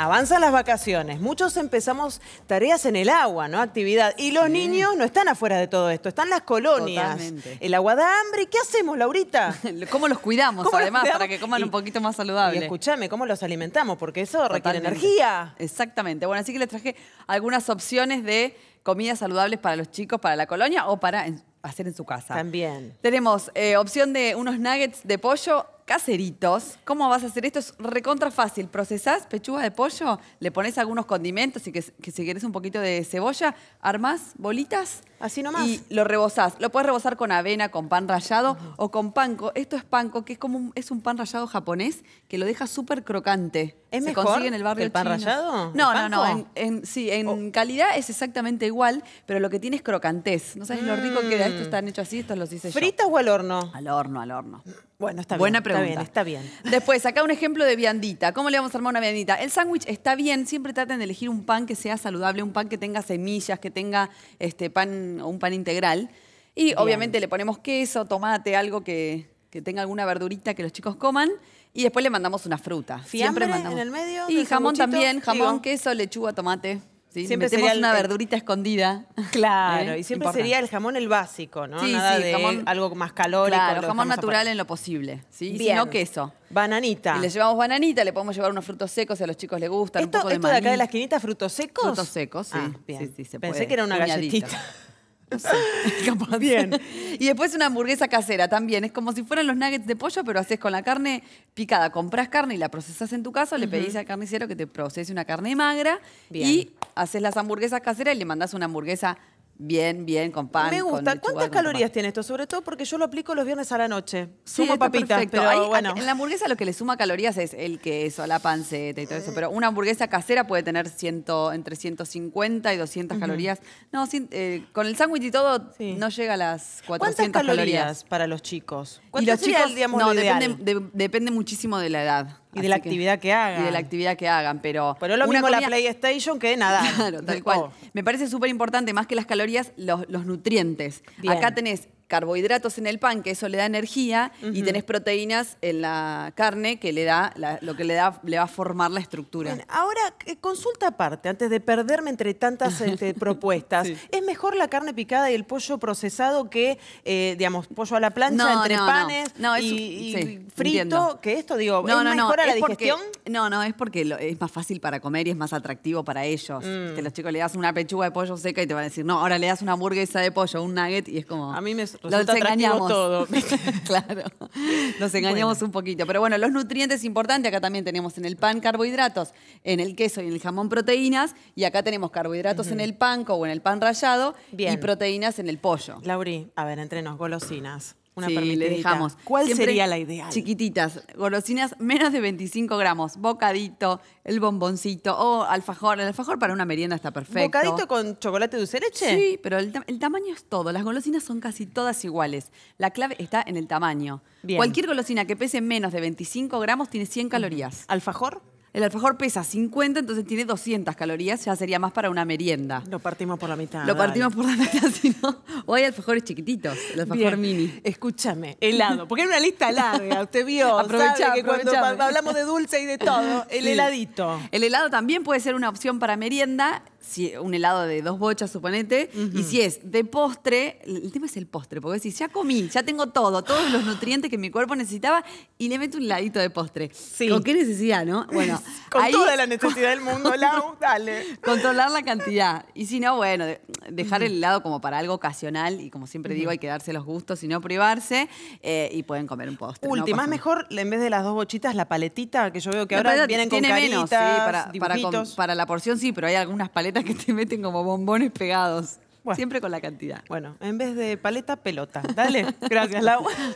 Avanzan las vacaciones, muchos empezamos tareas en el agua, ¿no? Actividad. Y los niños no están afuera de todo esto, están las colonias. El agua da hambre. ¿Qué hacemos, Laurita? ¿Cómo los cuidamos, además, para que coman un poquito más saludable? escúchame, ¿cómo los alimentamos? Porque eso requiere energía. Exactamente. Bueno, así que les traje algunas opciones de comidas saludables para los chicos, para la colonia o para hacer en su casa. También. Tenemos eh, opción de unos nuggets de pollo caseritos. ¿Cómo vas a hacer esto? Es recontra fácil. Procesás pechuga de pollo, le pones algunos condimentos y que, si querés un poquito de cebolla, armás bolitas. Así nomás. Y lo rebozás. Lo puedes rebozar con avena, con pan rallado o con panko. Esto es panko, que es como es un pan rallado japonés que lo deja súper crocante. ¿Es se mejor el barrio el pan rallado? No, no, no. sí, en oh. calidad es exactamente igual, pero lo que tiene es crocantez. ¿No sabes lo rico que da? Estos mm. están hechos así, estos los hice yo. ¿Fritas o al horno? Al horno, al horno. Bueno, está bien. Buena pregunta. Está bien, está bien. Después, acá un ejemplo de viandita. ¿Cómo le vamos a armar una viandita? El sándwich está bien, siempre traten de elegir un pan que sea saludable, un pan que tenga semillas, que tenga este pan o un pan integral. Y obviamente le ponemos queso, tomate, algo que, que tenga alguna verdurita que los chicos coman. Y después le mandamos una fruta. Siempre mandamos. en el medio. Y jamón también, jamón, queso, lechuga, tomate. ¿sí? Siempre Metemos una verdurita escondida. Claro, ¿Eh? y siempre sería el jamón el básico, ¿no? Nada de jamón- algo más calórico. Claro, jamón natural en lo posible. ¿sí? Y si no, queso. Bananita. Y le llevamos bananita, le podemos llevar unos frutos secos si a los chicos les gustan, un poco de acá de la esquinita, frutos secos. Frutos secos, sí. Ah, Pensé que era una galletita. Bien. Y después una hamburguesa casera también. Es como si fueran los nuggets de pollo, pero haces con la carne picada. compras carne y la procesas en tu casa, le pedís al carnicero que te procese una carne magra y haces las hamburguesas caseras y le mandas una hamburguesa Bien, bien, con pan. Me gusta. ¿Cuántas calorías tiene esto? Sobre todo porque yo lo aplico los viernes a la noche. Sumo papitas, pero bueno. En la hamburguesa lo que le suma calorías es el queso, la panceta y todo eso. Pero una hamburguesa casera puede tener ciento, entre 150 y 200 calorías. No, eh, con el sándwich y todo no llega a las 400 ¿Cuántas calorías, para los chicos? y los chicos, no, depende, depende muchísimo de la edad. Y de la actividad que hagan. Y de la actividad que hagan, pero... Pero es lo mismo la PlayStation que nada. Claro, tal cual. Me parece súper importante, más que las calorías, los, nutrientes. Acá tenés carbohidratos en el pan, que eso le da energía, y tenés proteínas en la carne, que le da lo que le da le va a formar la estructura. ahora, eh, consulta aparte, antes de perderme entre tantas este, propuestas, ¿es mejor la carne picada y el pollo procesado que, eh, digamos, pollo a la plancha entre panes y, frito que esto? Digo, ¿es mejor la digestión? no, no, es porque lo, es más fácil para comer y es más atractivo para ellos. Que mm. los chicos le das una pechuga de pollo seca y te van a decir, no, ahora le das una hamburguesa de pollo, un nugget, y es como... A mí me engañamos. todo. claro, nos engañamos un poquito. Pero bueno, los nutrientes importantes acá también tenemos en el pan carbohidratos, en el queso y en el jamón proteínas, y acá tenemos carbohidratos en el pan o en el pan rallado y proteínas en el pollo. Lauri, a ver, entrenos, golosinas sí, le dejamos. ¿Cuál sería la ideal? Chiquititas, golosinas menos de 25 gramos, bocadito, el bomboncito o alfajor. El alfajor para una merienda está perfecto. ¿Bocadito con chocolate dulce leche? Sí, pero el, tamaño es todo. Las golosinas son casi todas iguales. La clave está en el tamaño. Cualquier golosina que pese menos de 25 gramos tiene 100 calorías. ¿Alfajor? El alfajor pesa 50, entonces tiene 200 calorías, ya sería más para una merienda. Lo partimos por la mitad. Lo partimos por la mitad, si no. O hay alfajores chiquititos, el alfajor mini. Escúchame, helado, porque era una lista larga, usted vio, Aprovecha que cuando hablamos de dulce y de todo, el heladito. El helado también puede ser una opción para merienda un helado de dos bochas, suponete, y si es de postre, el tema es el postre, porque si ya comí, ya tengo todo, todos los nutrientes que mi cuerpo necesitaba, y le meto un ladito de postre. ¿Con qué necesidad, no? Bueno, con toda la necesidad del mundo, Lau, dale. Controlar la cantidad. Y si no, bueno, dejar el helado como para algo ocasional, y como siempre digo, hay que darse los gustos y no privarse, eh, y pueden comer un postre. Última, mejor, en vez de las dos bochitas, la paletita, que yo veo que ahora vienen con caritas, menos, sí, para, para, la porción sí, pero hay algunas paletas que te meten como bombones pegados. Siempre con la cantidad. Bueno, en vez de paleta, pelota. Dale, gracias, Lau.